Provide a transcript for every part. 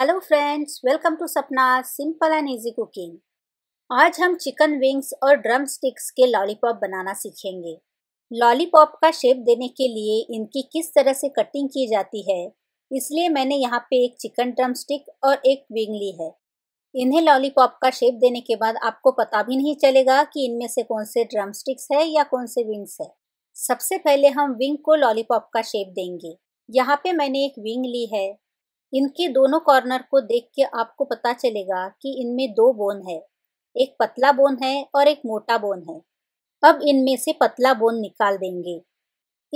hello friends welcome to Sapna simple and easy cooking आज हम chicken wings और drumsticks के लॉलीपॉप बनाना सीखेंगे लॉलीपॉप का शेप देने के लिए इनकी किस तरह से कटिंग की जाती है इसलिए मैंने यहाँ पे एक चिकन ड्रम स्टिक और एक विंग ली है इन्हें लॉलीपॉप का शेप देने के बाद आपको पता भी नहीं चलेगा कि इनमें से कौन से ड्रम स्टिक्स है या कौन से विंग्स है सबसे पहले हम विंग को लॉलीपॉप का शेप देंगे यहाँ पे मैंने एक विंग ली है इनके दोनों कॉर्नर को देख के आपको पता चलेगा कि इनमें दो बोन है एक पतला बोन है और एक मोटा बोन है अब इनमें से पतला बोन निकाल देंगे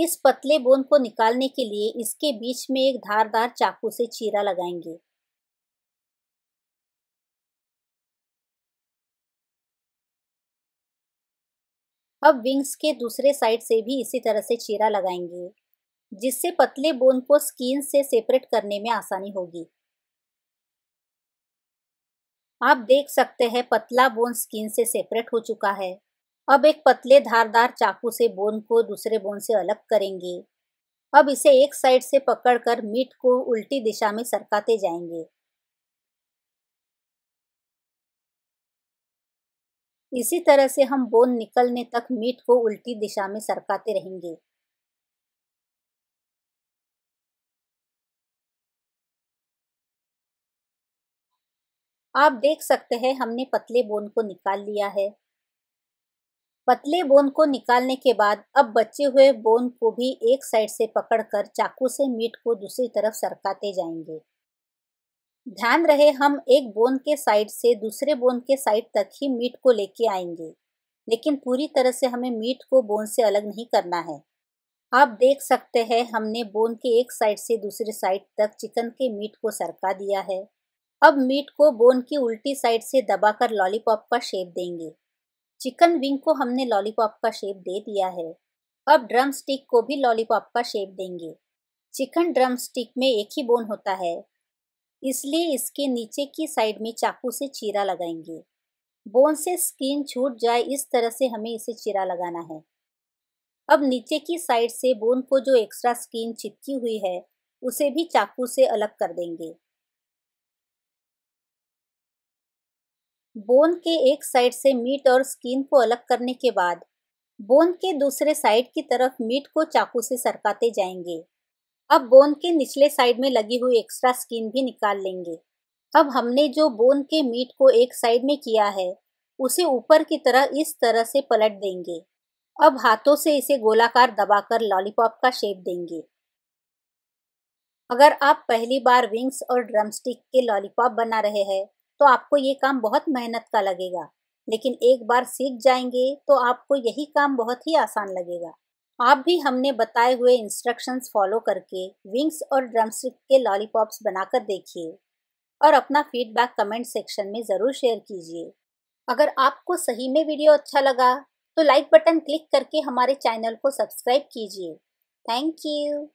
इस पतले बोन को निकालने के लिए इसके बीच में एक धारदार चाकू से चीरा लगाएंगे अब विंग्स के दूसरे साइड से भी इसी तरह से चीरा लगाएंगे जिससे पतले बोन को स्किन से सेपरेट करने में आसानी होगी आप देख सकते हैं पतला बोन स्किन से सेपरेट हो चुका है अब एक पतले धारदार चाकू से बोन को दूसरे बोन से अलग करेंगे अब इसे एक साइड से पकड़कर मीट को उल्टी दिशा में सरकाते जाएंगे इसी तरह से हम बोन निकलने तक मीट को उल्टी दिशा में सरकाते रहेंगे आप देख सकते हैं हमने पतले बोन को निकाल लिया है पतले बोन को निकालने के बाद अब बचे हुए बोन को भी एक साइड से पकड़कर चाकू से मीट को दूसरी तरफ सरकाते जाएंगे ध्यान रहे हम एक बोन के साइड से दूसरे बोन के साइड तक ही मीट को लेके आएंगे लेकिन पूरी तरह से हमें मीट को बोन से अलग नहीं करना है आप देख सकते हैं हमने बोन के एक साइड से दूसरे साइड तक चिकन के मीट को सरका दिया है अब मीट को बोन की उल्टी साइड से दबाकर लॉलीपॉप का शेप देंगे चिकन विंग को हमने लॉलीपॉप का शेप दे दिया है अब ड्रम स्टिक को भी लॉलीपॉप का शेप देंगे चिकन ड्रम स्टिक में एक ही बोन होता है इसलिए इसके नीचे की साइड में चाकू से चीरा लगाएंगे बोन से स्किन छूट जाए इस तरह से हमें इसे चीरा लगाना है अब नीचे की साइड से बोन को जो एक्स्ट्रा स्किन चिपकी हुई है उसे भी चाकू से अलग कर देंगे बोन के एक साइड से मीट और स्किन को अलग करने के बाद बोन के दूसरे साइड की तरफ मीट को चाकू से सरकाते जाएंगे अब बोन के निचले साइड में लगी हुई एक्स्ट्रा स्किन भी निकाल लेंगे अब हमने जो बोन के मीट को एक साइड में किया है उसे ऊपर की तरह इस तरह से पलट देंगे अब हाथों से इसे गोलाकार दबाकर लॉलीपॉप का शेप देंगे अगर आप पहली बार विंग्स और ड्रमस्टिक के लॉलीपॉप बना रहे हैं तो आपको ये काम बहुत मेहनत का लगेगा लेकिन एक बार सीख जाएंगे तो आपको यही काम बहुत ही आसान लगेगा आप भी हमने बताए हुए इंस्ट्रक्शंस फॉलो करके विंग्स और ड्रमस्टिक के लॉलीपॉप्स बनाकर देखिए और अपना फीडबैक कमेंट सेक्शन में ज़रूर शेयर कीजिए अगर आपको सही में वीडियो अच्छा लगा तो लाइक बटन क्लिक करके हमारे चैनल को सब्सक्राइब कीजिए थैंक यू